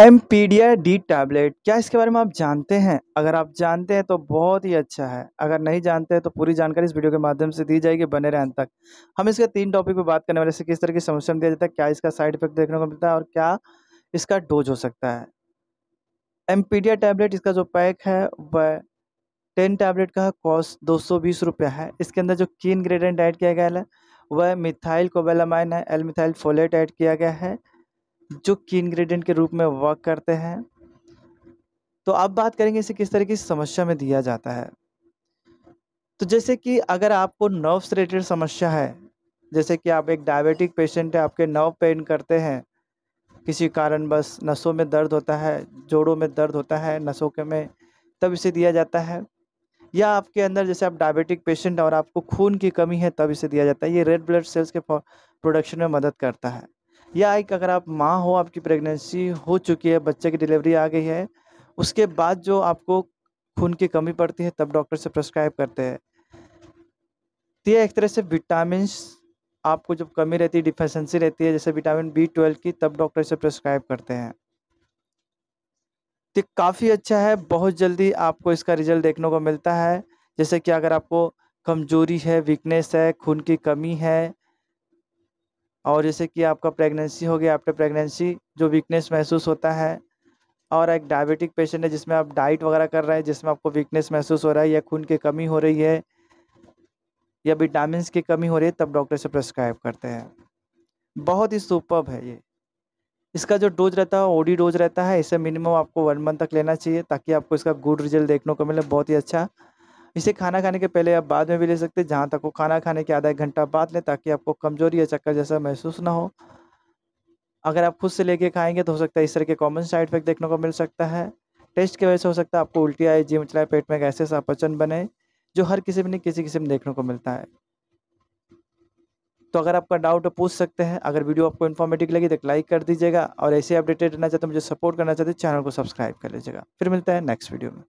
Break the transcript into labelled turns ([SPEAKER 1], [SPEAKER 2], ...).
[SPEAKER 1] एम्पीडिया D tablet क्या इसके बारे में आप जानते हैं अगर आप जानते हैं तो बहुत ही अच्छा है अगर नहीं जानते हैं तो पूरी जानकारी इस वीडियो के माध्यम से दी जाएगी बने रहें तक हम इसके तीन टॉपिक पर बात करने वाले से किस तरह की समस्या में दिया जाता है क्या इसका साइड इफेक्ट देखने को मिलता है और क्या इसका डोज हो सकता है एम्पीडिया टैबलेट इसका जो पैक है वह टेन टैबलेट का कॉस्ट दो सौ बीस रुपया है इसके अंदर जो की इन्ग्रीडियंट ऐड किया गया है वह मिथाइल कोबेलामाइन है एल मिथाइल फोलेट ऐड किया गया है जो की इंग्रेडिएंट के रूप में वर्क करते हैं तो अब बात करेंगे इसे किस तरह की समस्या में दिया जाता है तो जैसे कि अगर आपको नर्व से रिलेटेड समस्या है जैसे कि आप एक डायबिटिक पेशेंट है आपके नर्व पेन करते हैं किसी कारण बस नसों में दर्द होता है जोड़ों में दर्द होता है नसों के में तब इसे दिया जाता है या आपके अंदर जैसे आप डायबिटिक पेशेंट और आपको खून की कमी है तब इसे दिया जाता है ये रेड ब्लड सेल्स के प्रोडक्शन में मदद करता है या एक अगर आप माँ हो आपकी प्रेगनेंसी हो चुकी है बच्चे की डिलीवरी आ गई है उसके बाद जो आपको खून की कमी पड़ती है तब डॉक्टर से प्रेस्क्राइब करते हैं तो यह एक तरह से विटामिन आपको जब कमी रहती है डिफिशेंसी रहती है जैसे विटामिन बी ट्वेल्व की तब डॉक्टर से प्रेस्क्राइब करते हैं तो काफ़ी अच्छा है बहुत जल्दी आपको इसका रिजल्ट देखने को मिलता है जैसे कि अगर आपको कमजोरी है वीकनेस है खून की कमी है और जैसे कि आपका प्रेगनेंसी हो गया आफ्टर प्रेगनेंसी जो वीकनेस महसूस होता है और एक डायबिटिक पेशेंट है जिसमें आप डाइट वगैरह कर रहे हैं जिसमें आपको वीकनेस महसूस हो रहा है या खून की कमी हो रही है या विटामिन की कमी हो रही है तब डॉक्टर से प्रेस्क्राइब करते हैं बहुत ही सुपर है ये इसका जो डोज रहता है ओडी डोज रहता है इसे मिनिमम आपको वन मंथ तक लेना चाहिए ताकि आपको इसका गुड रिजल्ट देखने को मिले बहुत ही अच्छा इसे खाना खाने के पहले आप बाद में भी ले सकते हैं जहाँ तक वो खाना खाने के आधा एक घंटा बाद लें ताकि आपको कमजोरी या चक्कर जैसा महसूस ना हो अगर आप खुद से लेके खाएंगे तो हो सकता है इस तरह के कॉमन साइड इफेक्ट देखने को मिल सकता है टेस्ट की वजह से हो सकता है आपको उल्टी आए जी मचलाए पेट में ऐसे सा पचन बने जो हर किसी में किसी किसी में देखने को मिलता है तो अगर आपका डाउट पूछ सकते हैं अगर वीडियो आपको इन्फॉर्मेटिव लगी तो लाइक कर दीजिएगा और ऐसे अपडेटेड रहना चाहते मुझे सपोर्ट करना चाहते चैनल को सब्सक्राइब कर लीजिएगा फिर मिलता है नेक्स्ट वीडियो में